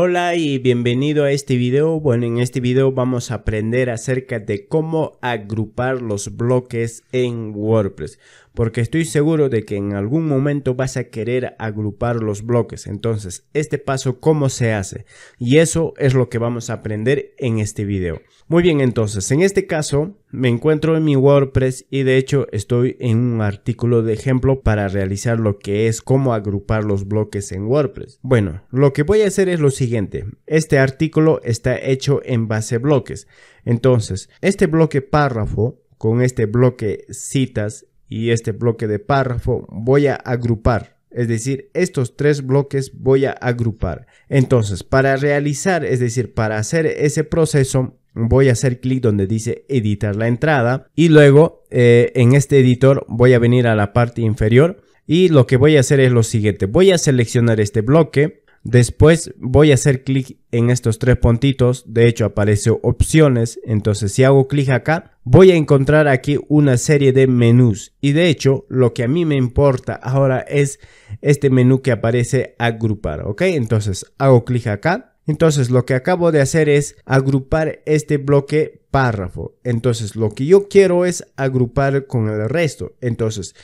Hola y bienvenido a este video. Bueno, en este video vamos a aprender acerca de cómo agrupar los bloques en WordPress porque estoy seguro de que en algún momento vas a querer agrupar los bloques. Entonces, este paso, ¿cómo se hace? Y eso es lo que vamos a aprender en este video. Muy bien, entonces, en este caso, me encuentro en mi WordPress y de hecho estoy en un artículo de ejemplo para realizar lo que es cómo agrupar los bloques en WordPress. Bueno, lo que voy a hacer es lo siguiente. Este artículo está hecho en base bloques. Entonces, este bloque párrafo con este bloque citas y este bloque de párrafo voy a agrupar. Es decir, estos tres bloques voy a agrupar. Entonces, para realizar, es decir, para hacer ese proceso, voy a hacer clic donde dice editar la entrada y luego eh, en este editor voy a venir a la parte inferior y lo que voy a hacer es lo siguiente. Voy a seleccionar este bloque. Después voy a hacer clic en estos tres puntitos. De hecho aparece opciones. Entonces si hago clic acá voy a encontrar aquí una serie de menús y de hecho lo que a mí me importa ahora es este menú que aparece agrupar ok entonces hago clic acá entonces lo que acabo de hacer es agrupar este bloque párrafo entonces lo que yo quiero es agrupar con el resto entonces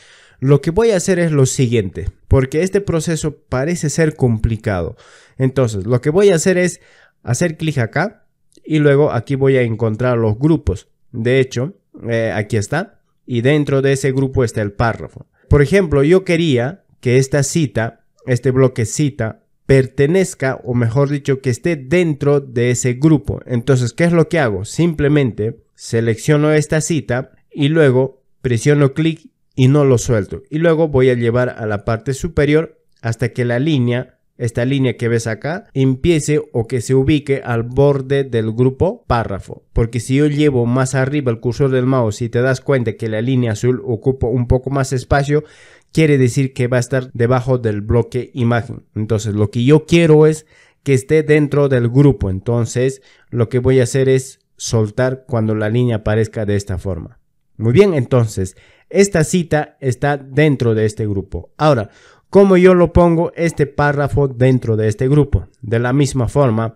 lo que voy a hacer es lo siguiente porque este proceso parece ser complicado entonces lo que voy a hacer es hacer clic acá y luego aquí voy a encontrar los grupos de hecho, eh, aquí está, y dentro de ese grupo está el párrafo. Por ejemplo, yo quería que esta cita, este bloque cita, pertenezca, o mejor dicho, que esté dentro de ese grupo. Entonces, ¿qué es lo que hago? Simplemente selecciono esta cita y luego presiono clic y no lo suelto. Y luego voy a llevar a la parte superior hasta que la línea esta línea que ves acá, empiece o que se ubique al borde del grupo párrafo. Porque si yo llevo más arriba el cursor del mouse y te das cuenta que la línea azul ocupa un poco más espacio, quiere decir que va a estar debajo del bloque imagen. Entonces lo que yo quiero es que esté dentro del grupo. Entonces lo que voy a hacer es soltar cuando la línea aparezca de esta forma. Muy bien, entonces, esta cita está dentro de este grupo. Ahora, como yo lo pongo este párrafo dentro de este grupo. De la misma forma,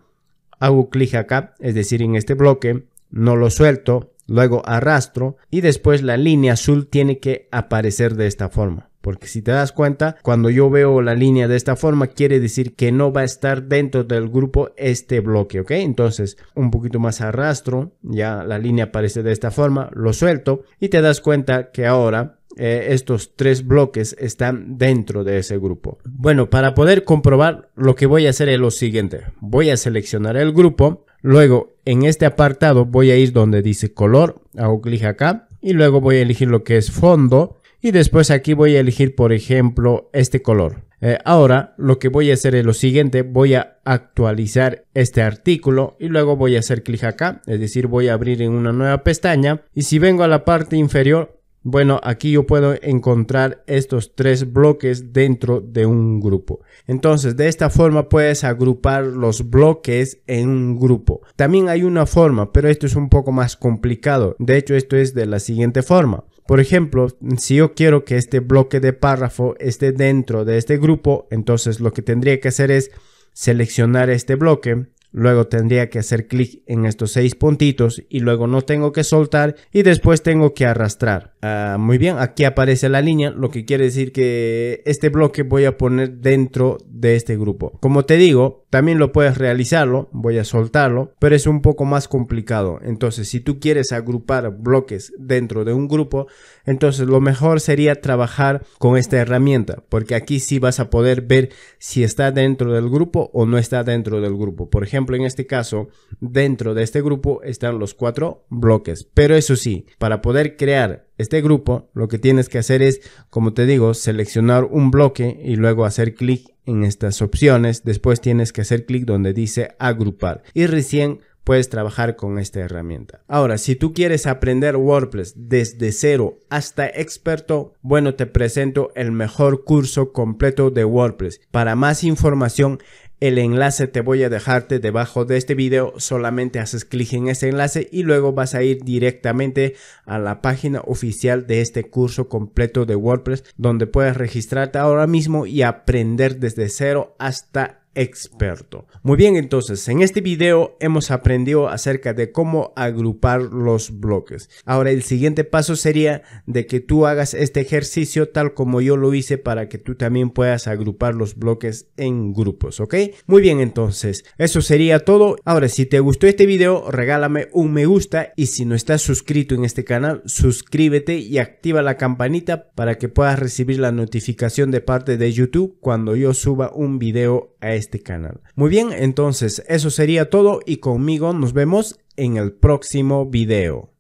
hago clic acá, es decir, en este bloque, no lo suelto, luego arrastro y después la línea azul tiene que aparecer de esta forma. Porque si te das cuenta, cuando yo veo la línea de esta forma, quiere decir que no va a estar dentro del grupo este bloque, ¿ok? Entonces, un poquito más arrastro, ya la línea aparece de esta forma, lo suelto y te das cuenta que ahora eh, estos tres bloques están dentro de ese grupo. Bueno, para poder comprobar lo que voy a hacer es lo siguiente. Voy a seleccionar el grupo, luego en este apartado voy a ir donde dice color, hago clic acá y luego voy a elegir lo que es fondo y después aquí voy a elegir por ejemplo este color. Eh, ahora lo que voy a hacer es lo siguiente, voy a actualizar este artículo y luego voy a hacer clic acá, es decir voy a abrir en una nueva pestaña y si vengo a la parte inferior bueno, aquí yo puedo encontrar estos tres bloques dentro de un grupo. Entonces, de esta forma puedes agrupar los bloques en un grupo. También hay una forma, pero esto es un poco más complicado. De hecho, esto es de la siguiente forma. Por ejemplo, si yo quiero que este bloque de párrafo esté dentro de este grupo, entonces lo que tendría que hacer es seleccionar este bloque, Luego tendría que hacer clic en estos seis puntitos y luego no tengo que soltar y después tengo que arrastrar. Ah, muy bien, aquí aparece la línea, lo que quiere decir que este bloque voy a poner dentro de este grupo. Como te digo, también lo puedes realizarlo, voy a soltarlo, pero es un poco más complicado. Entonces, si tú quieres agrupar bloques dentro de un grupo, entonces lo mejor sería trabajar con esta herramienta, porque aquí sí vas a poder ver si está dentro del grupo o no está dentro del grupo. Por ejemplo, en este caso, dentro de este grupo están los cuatro bloques, pero eso sí, para poder crear este grupo, lo que tienes que hacer es, como te digo, seleccionar un bloque y luego hacer clic en estas opciones. Después tienes que hacer clic donde dice agrupar y recién puedes trabajar con esta herramienta. Ahora, si tú quieres aprender WordPress desde cero hasta experto, bueno, te presento el mejor curso completo de WordPress. Para más información, el enlace te voy a dejarte debajo de este video, solamente haces clic en ese enlace y luego vas a ir directamente a la página oficial de este curso completo de WordPress donde puedes registrarte ahora mismo y aprender desde cero hasta experto. Muy bien, entonces en este video hemos aprendido acerca de cómo agrupar los bloques. Ahora el siguiente paso sería de que tú hagas este ejercicio tal como yo lo hice para que tú también puedas agrupar los bloques en grupos, ¿ok? Muy bien, entonces eso sería todo. Ahora si te gustó este video regálame un me gusta y si no estás suscrito en este canal suscríbete y activa la campanita para que puedas recibir la notificación de parte de YouTube cuando yo suba un video a este canal. Muy bien, entonces eso sería todo y conmigo nos vemos en el próximo video.